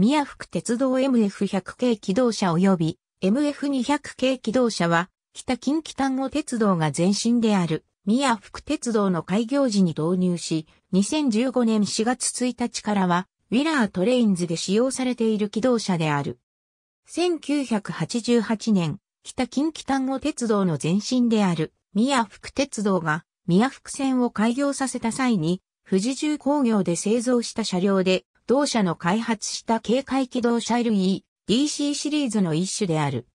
宮福鉄道 MF100 系機動車及び MF200 系機動車は、北近畿丹後鉄道が前身である、宮福鉄道の開業時に導入し、2015年4月1日からは、ウィラートレインズで使用されている機動車である。1988年、北近畿丹後鉄道の前身である、宮福鉄道が、宮福線を開業させた際に、富士重工業で製造した車両で、同社の開発した軽快機動車 LEDC シリーズの一種である。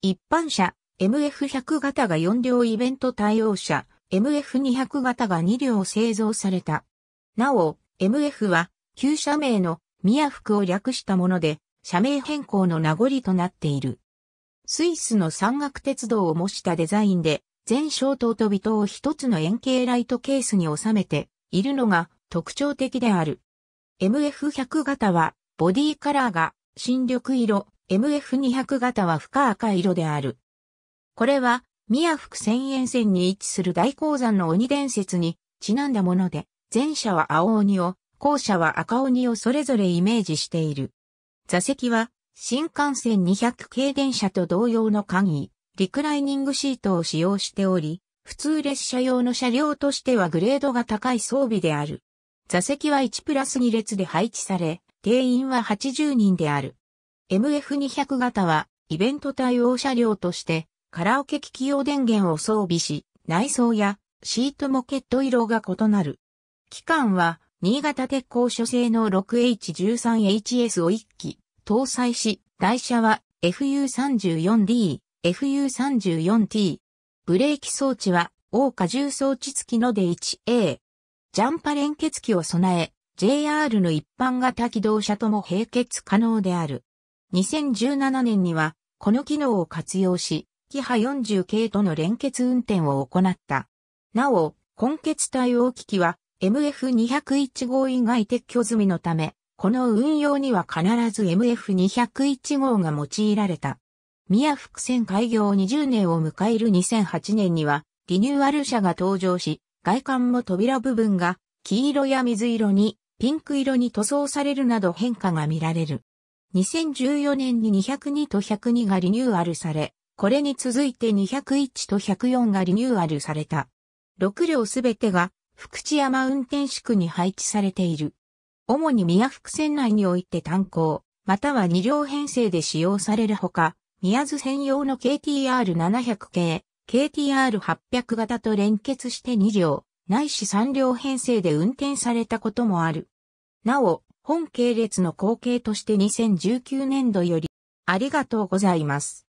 一般車 MF100 型が4両イベント対応車 MF200 型が2両製造された。なお、MF は旧社名の宮福を略したもので、社名変更の名残となっている。スイスの山岳鉄道を模したデザインで、全小灯と人灯を一つの円形ライトケースに収めているのが特徴的である。MF100 型は、ボディカラーが新緑色、MF200 型は深赤色である。これは、宮福千円線に位置する大鉱山の鬼伝説にちなんだもので、前者は青鬼を、後者は赤鬼をそれぞれイメージしている。座席は、新幹線200系電車と同様の簡易、リクライニングシートを使用しており、普通列車用の車両としてはグレードが高い装備である。座席は1プラス2列で配置され、定員は80人である。MF200 型は、イベント対応車両として、カラオケ機器用電源を装備し、内装やシートモケット色が異なる。機関は、新潟鉄工所製の 6H13HS を1機搭載し、台車は FU34D、FU34T。ブレーキ装置は、大荷重装置付きので 1A、ジャンパ連結機を備え、JR の一般型機動車とも並結可能である。2017年には、この機能を活用し、キハ40系との連結運転を行った。なお、根結対応機器は MF201 号以外撤去済みのため、この運用には必ず MF201 号が用いられた。宮福線開業20年を迎える2008年には、リニューアル車が登場し、外観も扉部分が黄色や水色にピンク色に塗装されるなど変化が見られる。2014年に202と102がリニューアルされ、これに続いて201と104がリニューアルされた。6両すべてが福知山運転宿に配置されている。主に宮福線内において炭鉱、または2両編成で使用されるほか、宮津専用の KTR700 系、KTR800 型と連結して2両、ないし3両編成で運転されたこともある。なお、本系列の後継として2019年度より、ありがとうございます。